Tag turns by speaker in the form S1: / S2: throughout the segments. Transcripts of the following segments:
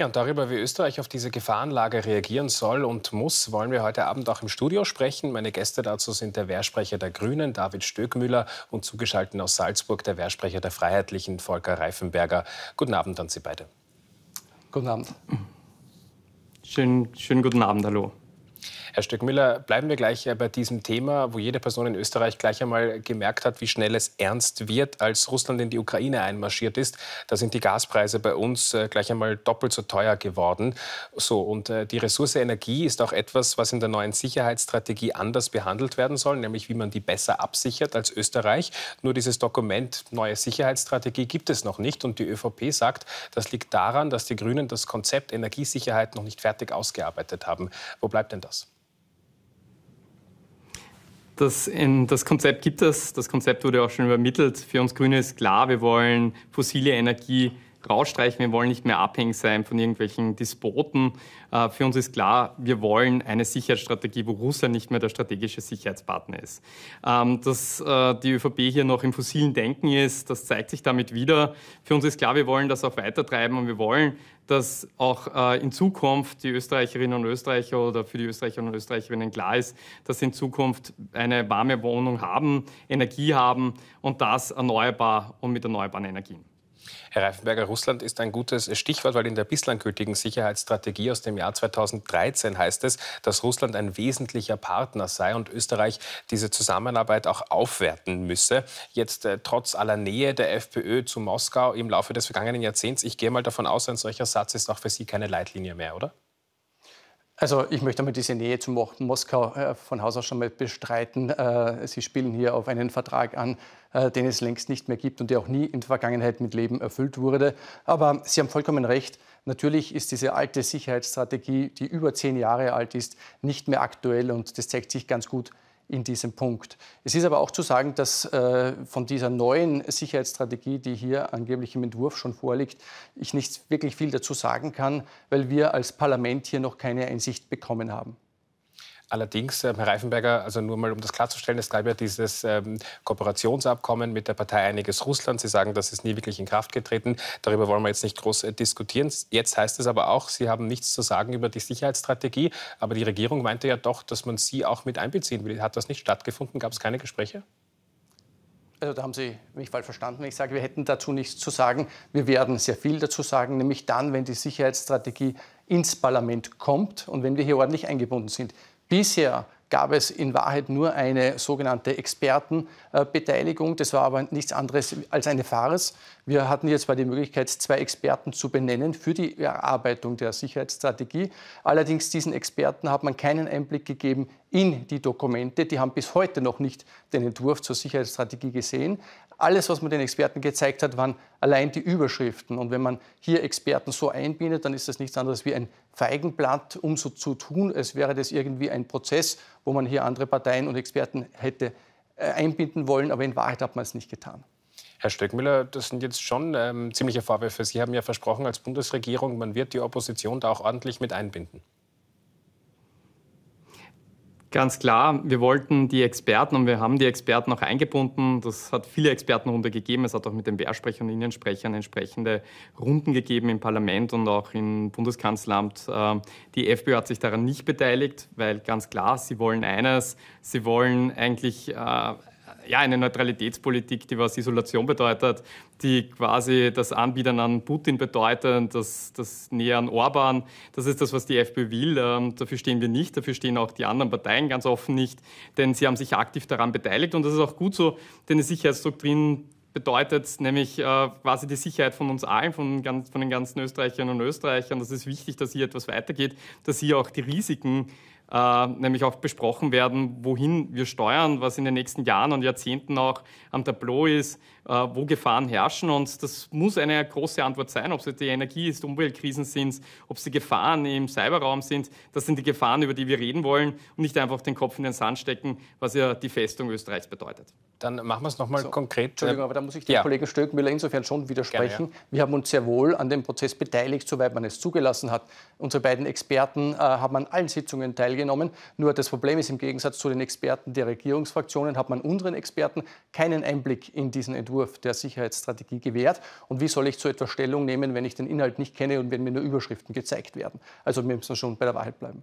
S1: Ja, und darüber, wie Österreich auf diese Gefahrenlage reagieren soll und muss, wollen wir heute Abend auch im Studio sprechen. Meine Gäste dazu sind der Wehrsprecher der Grünen, David Stöckmüller, und zugeschaltet aus Salzburg der Wehrsprecher der Freiheitlichen, Volker Reifenberger. Guten Abend an Sie beide.
S2: Guten Abend. Schönen, schönen guten Abend, hallo.
S1: Herr Stöckmüller, bleiben wir gleich äh, bei diesem Thema, wo jede Person in Österreich gleich einmal gemerkt hat, wie schnell es ernst wird, als Russland in die Ukraine einmarschiert ist. Da sind die Gaspreise bei uns äh, gleich einmal doppelt so teuer geworden. So, und äh, die Ressource Energie ist auch etwas, was in der neuen Sicherheitsstrategie anders behandelt werden soll, nämlich wie man die besser absichert als Österreich. Nur dieses Dokument Neue Sicherheitsstrategie gibt es noch nicht. Und die ÖVP sagt, das liegt daran, dass die Grünen das Konzept Energiesicherheit noch nicht fertig ausgearbeitet haben. Wo bleibt denn das?
S2: das, in, das Konzept gibt es, das Konzept wurde auch schon übermittelt. Für uns Grüne ist klar, wir wollen fossile Energie rausstreichen, wir wollen nicht mehr abhängig sein von irgendwelchen Despoten. Äh, für uns ist klar, wir wollen eine Sicherheitsstrategie, wo Russland nicht mehr der strategische Sicherheitspartner ist. Ähm, dass äh, die ÖVP hier noch im fossilen Denken ist, das zeigt sich damit wieder. Für uns ist klar, wir wollen das auch weitertreiben und wir wollen dass auch äh, in Zukunft die Österreicherinnen und Österreicher oder für die Österreicherinnen und Österreicherinnen klar ist, dass sie in Zukunft eine warme Wohnung haben, Energie haben und das erneuerbar und mit erneuerbaren Energien. Herr Reifenberger, Russland ist ein gutes
S1: Stichwort, weil in der bislang gültigen Sicherheitsstrategie aus dem Jahr 2013 heißt es, dass Russland ein wesentlicher Partner sei und Österreich diese Zusammenarbeit auch aufwerten müsse. Jetzt äh, trotz aller Nähe der FPÖ zu Moskau im Laufe des vergangenen Jahrzehnts, ich gehe mal davon aus, ein solcher Satz ist auch für Sie keine Leitlinie mehr, oder?
S3: Also ich möchte einmal diese Nähe zu Moskau äh, von Haus aus schon mal bestreiten. Äh, Sie spielen hier auf einen Vertrag an, äh, den es längst nicht mehr gibt und der auch nie in der Vergangenheit mit Leben erfüllt wurde. Aber Sie haben vollkommen recht. Natürlich ist diese alte Sicherheitsstrategie, die über zehn Jahre alt ist, nicht mehr aktuell und das zeigt sich ganz gut in diesem Punkt. Es ist aber auch zu sagen, dass äh, von dieser neuen Sicherheitsstrategie, die hier angeblich im Entwurf schon vorliegt, ich nicht wirklich viel dazu sagen kann, weil wir als Parlament hier noch keine Einsicht bekommen haben.
S1: Allerdings, ähm, Herr Reifenberger, also nur mal um das klarzustellen, es gab ja dieses ähm, Kooperationsabkommen mit der Partei Einiges Russland. Sie sagen, das ist nie wirklich in Kraft getreten. Darüber wollen wir jetzt nicht groß äh, diskutieren. Jetzt heißt es aber auch, Sie haben nichts zu sagen über die Sicherheitsstrategie. Aber die Regierung meinte ja doch, dass man Sie auch mit einbeziehen will. Hat das nicht stattgefunden? Gab es keine Gespräche?
S3: Also da haben Sie mich falsch verstanden. Ich sage, wir hätten dazu nichts zu sagen. Wir werden sehr viel dazu sagen, nämlich dann, wenn die Sicherheitsstrategie ins Parlament kommt und wenn wir hier ordentlich eingebunden sind. Bisher gab es in Wahrheit nur eine sogenannte Expertenbeteiligung. Das war aber nichts anderes als eine Farce. Wir hatten jetzt zwar die Möglichkeit, zwei Experten zu benennen für die Erarbeitung der Sicherheitsstrategie. Allerdings diesen Experten hat man keinen Einblick gegeben in die Dokumente. Die haben bis heute noch nicht den Entwurf zur Sicherheitsstrategie gesehen. Alles, was man den Experten gezeigt hat, waren allein die Überschriften. Und wenn man hier Experten so einbindet, dann ist das nichts anderes wie ein Feigenblatt, um so zu tun, als wäre das irgendwie ein Prozess, wo man hier andere Parteien und Experten hätte äh, einbinden wollen. Aber in Wahrheit hat man es nicht getan.
S1: Herr Stöckmüller, das sind jetzt schon ähm, ziemliche Vorwürfe. Sie haben ja versprochen als Bundesregierung, man wird die Opposition da auch ordentlich mit einbinden.
S2: Ganz klar, wir wollten die Experten und wir haben die Experten auch eingebunden. Das hat viele Expertenrunden gegeben. Es hat auch mit den Wehrsprechern und Innensprechern entsprechende Runden gegeben im Parlament und auch im Bundeskanzleramt. Äh, die FPÖ hat sich daran nicht beteiligt, weil ganz klar, sie wollen eines. Sie wollen eigentlich äh, ja, eine Neutralitätspolitik, die was Isolation bedeutet, die quasi das Anbieten an Putin bedeutet, das, das an Orban. Das ist das, was die FPÖ will. Ähm, dafür stehen wir nicht, dafür stehen auch die anderen Parteien ganz offen nicht, denn sie haben sich aktiv daran beteiligt und das ist auch gut so, denn die Sicherheitsdoktrin bedeutet nämlich äh, quasi die Sicherheit von uns allen, von, ganz, von den ganzen Österreicherinnen und Österreichern. Das ist wichtig, dass hier etwas weitergeht, dass hier auch die Risiken äh, nämlich auch besprochen werden, wohin wir steuern, was in den nächsten Jahren und Jahrzehnten auch am Tableau ist, äh, wo Gefahren herrschen. Und das muss eine große Antwort sein, ob es die Energie ist, Umweltkrisen sind, ob es die Gefahren im Cyberraum sind. Das sind die Gefahren, über die wir reden wollen und nicht einfach den Kopf in den Sand stecken, was ja die Festung Österreichs bedeutet. Dann machen wir es nochmal so, konkret.
S3: Entschuldigung, äh, aber da muss ich dem ja. Kollegen Stöckmüller insofern schon widersprechen. Gerne, ja. Wir haben uns sehr wohl an dem Prozess beteiligt, soweit man es zugelassen hat. Unsere beiden Experten äh, haben an allen Sitzungen teilgenommen genommen. Nur das Problem ist, im Gegensatz zu den Experten der Regierungsfraktionen hat man unseren Experten keinen Einblick in diesen Entwurf der Sicherheitsstrategie gewährt. Und wie soll ich zu etwas Stellung nehmen, wenn ich den Inhalt nicht kenne und wenn mir nur Überschriften gezeigt werden? Also wir müssen schon bei der Wahrheit bleiben.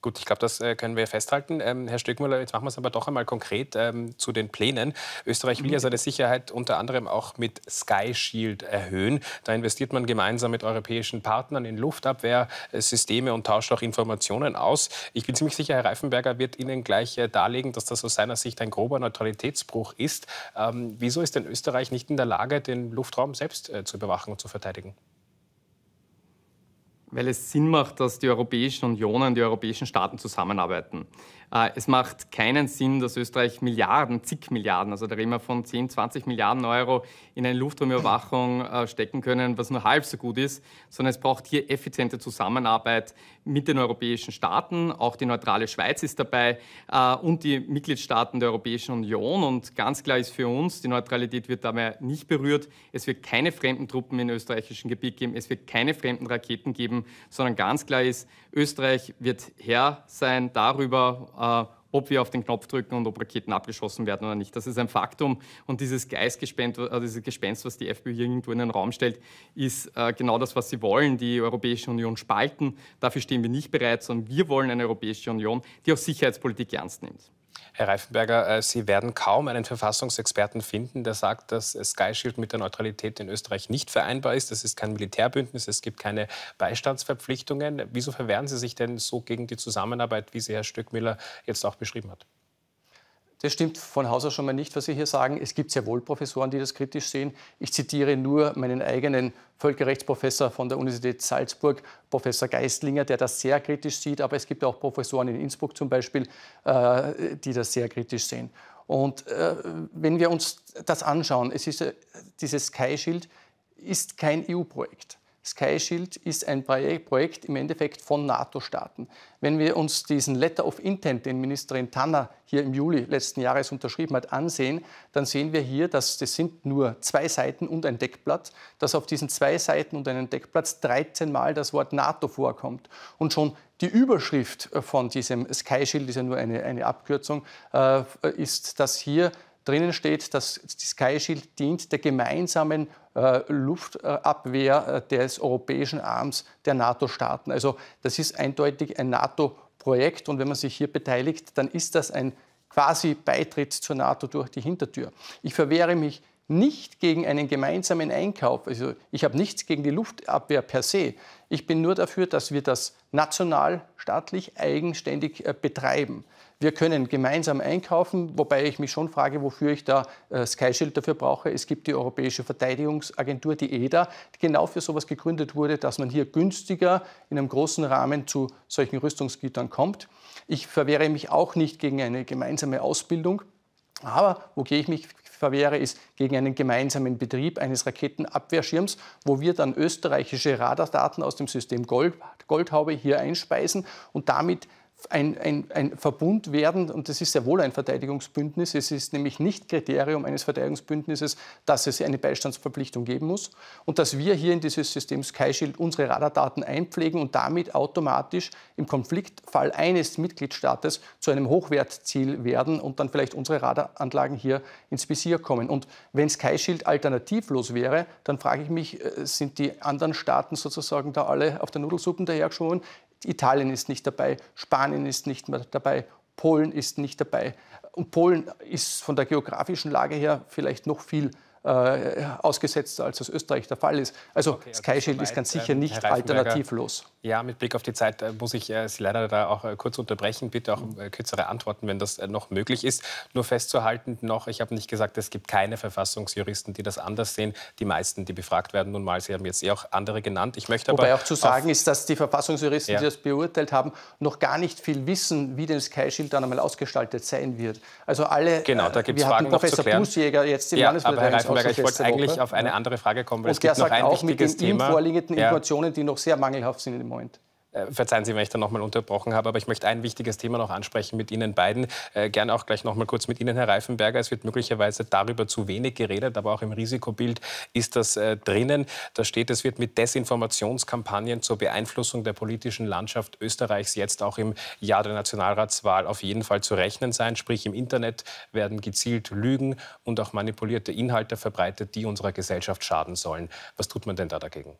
S1: Gut, ich glaube, das äh, können wir festhalten. Ähm, Herr Stöckmüller, jetzt machen wir es aber doch einmal konkret ähm, zu den Plänen. Österreich will ja mhm. seine Sicherheit unter anderem auch mit Sky Shield erhöhen. Da investiert man gemeinsam mit europäischen Partnern in Luftabwehrsysteme äh, und tauscht auch Informationen aus. Ich bin ziemlich sicher, Herr Reifenberger wird Ihnen gleich äh, darlegen, dass das aus seiner Sicht ein grober Neutralitätsbruch ist. Ähm, wieso ist denn Österreich nicht in der Lage, den Luftraum selbst äh, zu überwachen und zu verteidigen?
S2: Weil es Sinn macht, dass die Europäischen Unionen, die europäischen Staaten zusammenarbeiten. Äh, es macht keinen Sinn, dass Österreich Milliarden, zig Milliarden, also da reden wir von 10, 20 Milliarden Euro in eine Luftraumüberwachung äh, stecken können, was nur halb so gut ist, sondern es braucht hier effiziente Zusammenarbeit mit den europäischen Staaten. Auch die neutrale Schweiz ist dabei äh, und die Mitgliedstaaten der Europäischen Union. Und ganz klar ist für uns, die Neutralität wird dabei nicht berührt. Es wird keine fremden Truppen in österreichischen Gebiet geben. Es wird keine fremden Raketen geben, sondern ganz klar ist, Österreich wird Herr sein darüber, äh, ob wir auf den Knopf drücken und ob Raketen abgeschossen werden oder nicht. Das ist ein Faktum. Und dieses Geistgespenst, also äh, dieses Gespenst, was die FPÖ irgendwo in den Raum stellt, ist äh, genau das, was sie wollen, die Europäische Union spalten. Dafür stehen wir nicht bereit, sondern wir wollen eine Europäische Union, die auch Sicherheitspolitik ernst nimmt. Herr Reifenberger, äh, Sie werden kaum einen Verfassungsexperten finden,
S1: der sagt, dass Sky Shield mit der Neutralität in Österreich nicht vereinbar ist. Es ist kein Militärbündnis, es gibt keine Beistandsverpflichtungen. Wieso verwehren Sie sich denn so gegen die Zusammenarbeit, wie sie Herr Stöckmüller jetzt auch beschrieben hat?
S3: Das stimmt von Haus aus schon mal nicht, was Sie hier sagen. Es gibt sehr wohl Professoren, die das kritisch sehen. Ich zitiere nur meinen eigenen Völkerrechtsprofessor von der Universität Salzburg, Professor Geistlinger, der das sehr kritisch sieht. Aber es gibt auch Professoren in Innsbruck zum Beispiel, äh, die das sehr kritisch sehen. Und äh, wenn wir uns das anschauen, es ist, äh, dieses Sky-Schild ist kein EU-Projekt. Sky Shield ist ein Projekt im Endeffekt von NATO-Staaten. Wenn wir uns diesen Letter of Intent, den Ministerin Tanner hier im Juli letzten Jahres unterschrieben hat, ansehen, dann sehen wir hier, dass das sind nur zwei Seiten und ein Deckblatt, dass auf diesen zwei Seiten und einem Deckblatt 13 Mal das Wort NATO vorkommt. Und schon die Überschrift äh, von diesem Sky Shield ist ja nur eine, eine Abkürzung, äh, ist, dass hier drinnen steht, dass die Sky Shield dient der gemeinsamen äh, Luftabwehr äh, des europäischen Arms der NATO-Staaten. Also das ist eindeutig ein NATO-Projekt und wenn man sich hier beteiligt, dann ist das ein quasi Beitritt zur NATO durch die Hintertür. Ich verwehre mich nicht gegen einen gemeinsamen Einkauf. Also ich habe nichts gegen die Luftabwehr per se. Ich bin nur dafür, dass wir das nationalstaatlich eigenständig äh, betreiben. Wir können gemeinsam einkaufen, wobei ich mich schon frage, wofür ich da äh, Sky Shield dafür brauche. Es gibt die Europäische Verteidigungsagentur, die EDA, die genau für sowas gegründet wurde, dass man hier günstiger in einem großen Rahmen zu solchen Rüstungsgütern kommt. Ich verwehre mich auch nicht gegen eine gemeinsame Ausbildung. Aber wogegen ich mich verwehre, ist gegen einen gemeinsamen Betrieb eines Raketenabwehrschirms, wo wir dann österreichische Radardaten aus dem System Gold, Goldhaube hier einspeisen und damit ein, ein, ein, Verbund werden, und das ist sehr wohl ein Verteidigungsbündnis, es ist nämlich nicht Kriterium eines Verteidigungsbündnisses, dass es eine Beistandsverpflichtung geben muss und dass wir hier in dieses System SkyShield unsere Radardaten einpflegen und damit automatisch im Konfliktfall eines Mitgliedstaates zu einem Hochwertziel werden und dann vielleicht unsere Radaranlagen hier ins Visier kommen. Und wenn SkyShield alternativlos wäre, dann frage ich mich, äh, sind die anderen Staaten sozusagen da alle auf der Nudelsuppen dahergeschwommen? Italien ist nicht dabei, Spanien ist nicht mehr dabei, Polen ist nicht dabei. Und Polen ist von der geografischen Lage her vielleicht noch viel äh, ausgesetzt, als das Österreich der Fall ist. Also okay, also Sky Shield ist ganz sicher ähm, nicht alternativlos.
S1: Ja, mit Blick auf die Zeit äh, muss ich äh, Sie leider da auch äh, kurz unterbrechen. Bitte auch kürzere Antworten, wenn das noch möglich ist. Nur festzuhalten noch, ich habe nicht gesagt, es gibt keine Verfassungsjuristen, die das anders sehen. Die meisten, die befragt werden, nun mal, Sie haben jetzt eh auch andere genannt. Ich möchte Wobei auch zu sagen
S3: ist, dass die Verfassungsjuristen, ja. die das beurteilt haben, noch gar nicht viel wissen, wie denn Sky-Shield dann einmal ausgestaltet sein wird. Also alle, genau, da gibt's wir Fragen hatten Professor Bußjäger jetzt im ja, Aber Herr Reifenberger, ich wollte eigentlich ne? auf eine andere Frage kommen, weil Und es gibt noch ein auch, mit den Thema. vorliegenden ja. Informationen, die noch sehr mangelhaft sind im
S1: äh, Verzeihen Sie, wenn ich da nochmal unterbrochen habe, aber ich möchte ein wichtiges Thema noch ansprechen mit Ihnen beiden. Äh, gerne auch gleich nochmal kurz mit Ihnen, Herr Reifenberger. Es wird möglicherweise darüber zu wenig geredet, aber auch im Risikobild ist das äh, drinnen. Da steht, es wird mit Desinformationskampagnen zur Beeinflussung der politischen Landschaft Österreichs jetzt auch im Jahr der Nationalratswahl auf jeden Fall zu rechnen sein. Sprich, im Internet werden gezielt Lügen und auch manipulierte Inhalte verbreitet, die unserer Gesellschaft schaden sollen. Was tut man denn da dagegen?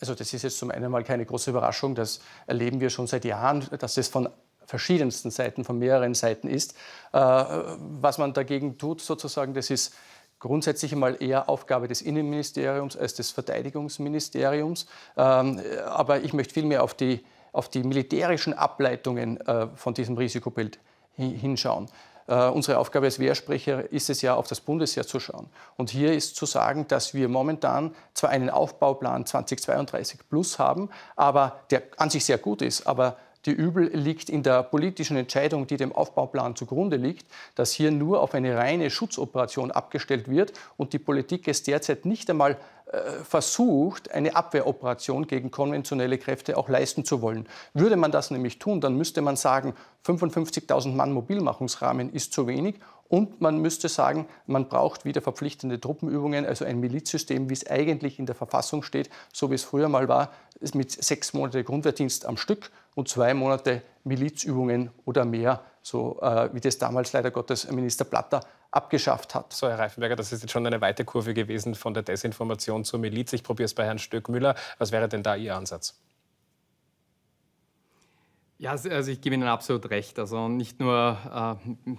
S3: Also das ist jetzt zum einen mal keine große Überraschung, das erleben wir schon seit Jahren, dass es von verschiedensten Seiten, von mehreren Seiten ist. Äh, was man dagegen tut, sozusagen, das ist grundsätzlich einmal eher Aufgabe des Innenministeriums als des Verteidigungsministeriums. Ähm, aber ich möchte vielmehr auf die, auf die militärischen Ableitungen äh, von diesem Risikobild hinschauen. Äh, unsere Aufgabe als Wehrsprecher ist es ja, auf das Bundesjahr zu schauen. Und hier ist zu sagen, dass wir momentan zwar einen Aufbauplan 2032 plus haben, aber der an sich sehr gut ist, aber die Übel liegt in der politischen Entscheidung, die dem Aufbauplan zugrunde liegt, dass hier nur auf eine reine Schutzoperation abgestellt wird und die Politik es derzeit nicht einmal äh, versucht, eine Abwehroperation gegen konventionelle Kräfte auch leisten zu wollen. Würde man das nämlich tun, dann müsste man sagen, 55.000 Mann Mobilmachungsrahmen ist zu wenig und man müsste sagen, man braucht wieder verpflichtende Truppenübungen, also ein Milizsystem, wie es eigentlich in der Verfassung steht, so wie es früher mal war, mit sechs Monate Grundwehrdienst am Stück und zwei Monate Milizübungen oder mehr, so äh, wie das damals leider Gottes Minister Platter abgeschafft hat. So, Herr Reifenberger,
S1: das ist jetzt schon eine weite Kurve gewesen von der Desinformation zur Miliz. Ich probiere es bei Herrn Stöckmüller. Was wäre denn da Ihr Ansatz?
S2: Ja, also ich gebe Ihnen absolut recht. Also nicht nur äh,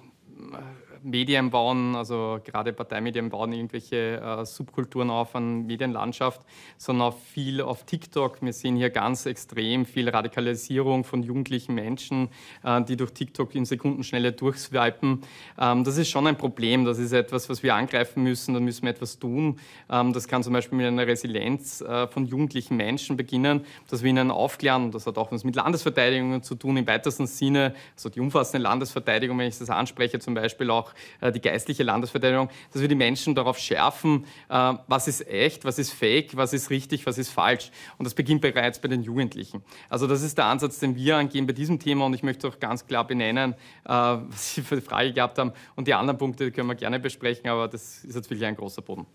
S2: Medien bauen, also gerade Parteimedien bauen irgendwelche äh, Subkulturen auf an Medienlandschaft, sondern auch viel auf TikTok. Wir sehen hier ganz extrem viel Radikalisierung von jugendlichen Menschen, äh, die durch TikTok in Sekundenschnelle durchswipen. Ähm, das ist schon ein Problem. Das ist etwas, was wir angreifen müssen. Da müssen wir etwas tun. Ähm, das kann zum Beispiel mit einer Resilienz äh, von jugendlichen Menschen beginnen, dass wir ihnen aufklären. Das hat auch was mit Landesverteidigungen zu tun im weitesten Sinne. Also die umfassende Landesverteidigung, wenn ich das anspreche, zum Beispiel auch auch äh, die geistliche Landesverteidigung, dass wir die Menschen darauf schärfen, äh, was ist echt, was ist fake, was ist richtig, was ist falsch. Und das beginnt bereits bei den Jugendlichen. Also das ist der Ansatz, den wir angehen bei diesem Thema und ich möchte auch ganz klar benennen, äh, was Sie für die Frage gehabt haben. Und die anderen Punkte können wir gerne besprechen, aber das ist natürlich ein großer Boden.